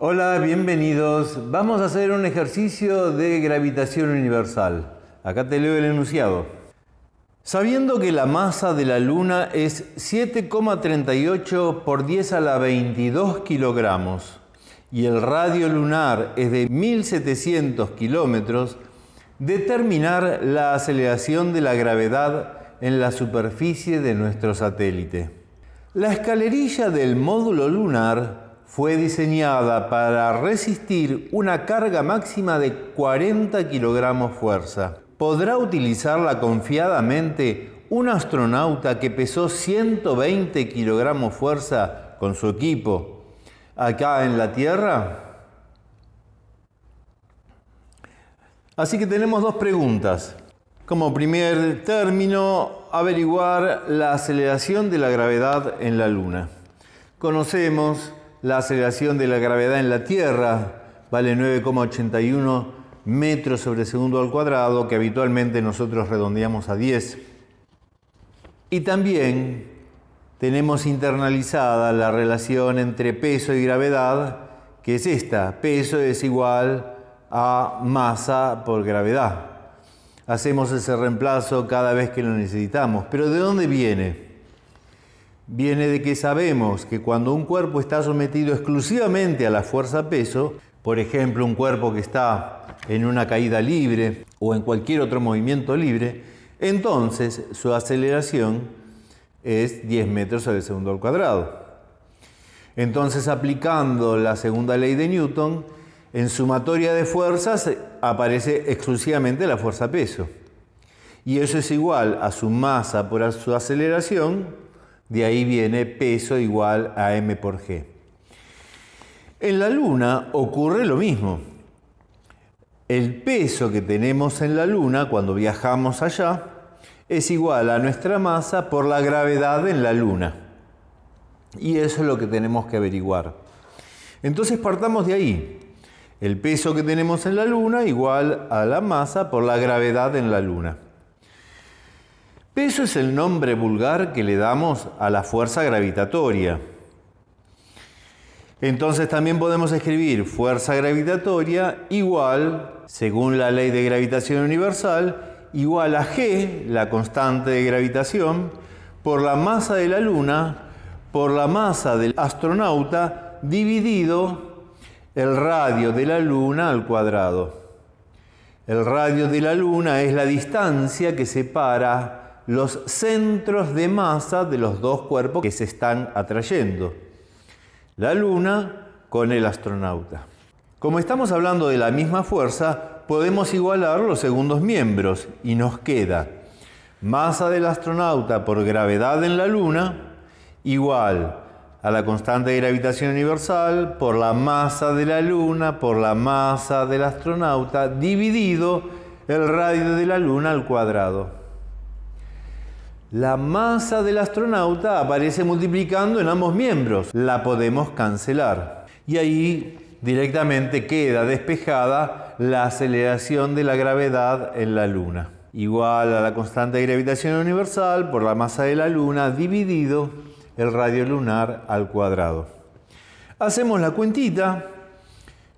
Hola, bienvenidos. Vamos a hacer un ejercicio de gravitación universal. Acá te leo el enunciado. Sabiendo que la masa de la Luna es 7,38 por 10 a la 22 kilogramos y el radio lunar es de 1700 kilómetros, determinar la aceleración de la gravedad en la superficie de nuestro satélite. La escalerilla del módulo lunar fue diseñada para resistir una carga máxima de 40 kilogramos fuerza. Podrá utilizarla confiadamente un astronauta que pesó 120 kilogramos fuerza con su equipo acá en la Tierra. Así que tenemos dos preguntas. Como primer término, averiguar la aceleración de la gravedad en la Luna. Conocemos la aceleración de la gravedad en la Tierra vale 9,81 metros sobre segundo al cuadrado, que habitualmente nosotros redondeamos a 10. Y también tenemos internalizada la relación entre peso y gravedad, que es esta, peso es igual a masa por gravedad. Hacemos ese reemplazo cada vez que lo necesitamos. Pero ¿de dónde viene? viene de que sabemos que cuando un cuerpo está sometido exclusivamente a la fuerza peso, por ejemplo, un cuerpo que está en una caída libre o en cualquier otro movimiento libre, entonces su aceleración es 10 metros al segundo al cuadrado. Entonces, aplicando la segunda ley de Newton, en sumatoria de fuerzas aparece exclusivamente la fuerza peso. Y eso es igual a su masa por su aceleración de ahí viene peso igual a m por g. En la Luna ocurre lo mismo. El peso que tenemos en la Luna cuando viajamos allá es igual a nuestra masa por la gravedad en la Luna. Y eso es lo que tenemos que averiguar. Entonces partamos de ahí. El peso que tenemos en la Luna igual a la masa por la gravedad en la Luna eso es el nombre vulgar que le damos a la fuerza gravitatoria. Entonces también podemos escribir fuerza gravitatoria igual, según la ley de gravitación universal, igual a g, la constante de gravitación, por la masa de la Luna, por la masa del astronauta, dividido el radio de la Luna al cuadrado. El radio de la Luna es la distancia que separa los centros de masa de los dos cuerpos que se están atrayendo, la Luna con el astronauta. Como estamos hablando de la misma fuerza, podemos igualar los segundos miembros y nos queda masa del astronauta por gravedad en la Luna igual a la constante de gravitación universal por la masa de la Luna por la masa del astronauta dividido el radio de la Luna al cuadrado. La masa del astronauta aparece multiplicando en ambos miembros. La podemos cancelar. Y ahí directamente queda despejada la aceleración de la gravedad en la Luna. Igual a la constante de gravitación universal por la masa de la Luna dividido el radio lunar al cuadrado. Hacemos la cuentita.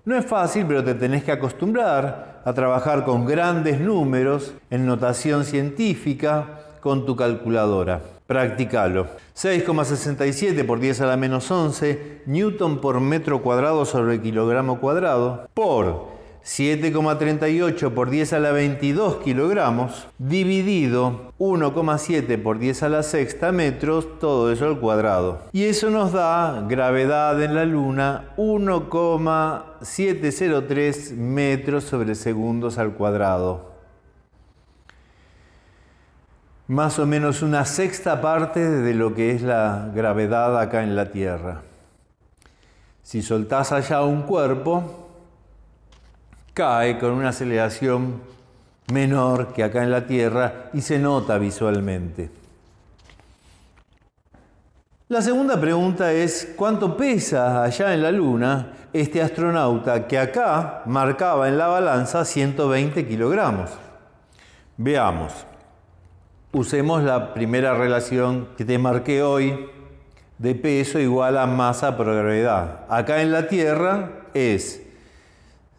No es fácil, pero te tenés que acostumbrar a trabajar con grandes números en notación científica con tu calculadora. Practicalo. 6,67 por 10 a la menos 11 newton por metro cuadrado sobre kilogramo cuadrado por 7,38 por 10 a la 22 kilogramos dividido 1,7 por 10 a la sexta metros, todo eso al cuadrado. Y eso nos da gravedad en la Luna 1,703 metros sobre segundos al cuadrado más o menos una sexta parte de lo que es la gravedad acá en la Tierra. Si soltás allá un cuerpo, cae con una aceleración menor que acá en la Tierra y se nota visualmente. La segunda pregunta es, ¿cuánto pesa allá en la Luna este astronauta que acá marcaba en la balanza 120 kilogramos? Veamos usemos la primera relación que te marqué hoy de peso igual a masa por gravedad. Acá en la Tierra es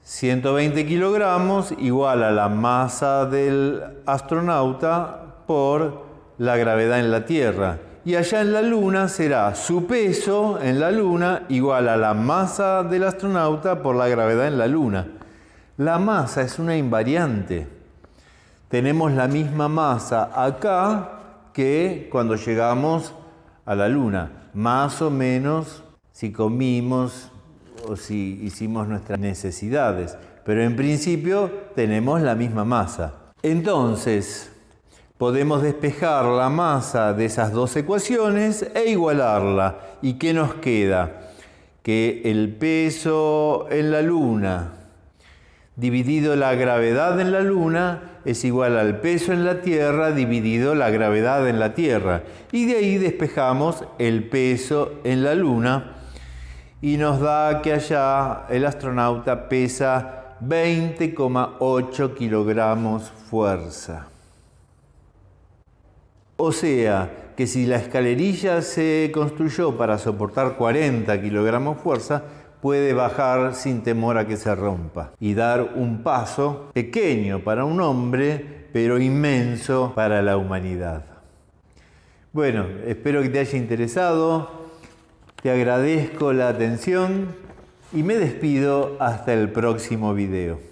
120 kilogramos igual a la masa del astronauta por la gravedad en la Tierra. Y allá en la Luna será su peso en la Luna igual a la masa del astronauta por la gravedad en la Luna. La masa es una invariante tenemos la misma masa acá que cuando llegamos a la luna. Más o menos si comimos o si hicimos nuestras necesidades. Pero en principio tenemos la misma masa. Entonces, podemos despejar la masa de esas dos ecuaciones e igualarla. ¿Y qué nos queda? Que el peso en la luna dividido la gravedad en la luna es igual al peso en la Tierra dividido la gravedad en la Tierra. Y de ahí despejamos el peso en la luna y nos da que allá el astronauta pesa 20,8 kilogramos fuerza. O sea, que si la escalerilla se construyó para soportar 40 kilogramos fuerza, puede bajar sin temor a que se rompa y dar un paso pequeño para un hombre, pero inmenso para la humanidad. Bueno, espero que te haya interesado, te agradezco la atención y me despido hasta el próximo video.